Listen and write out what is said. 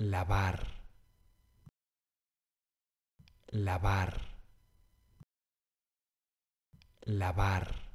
lavar, lavar, lavar.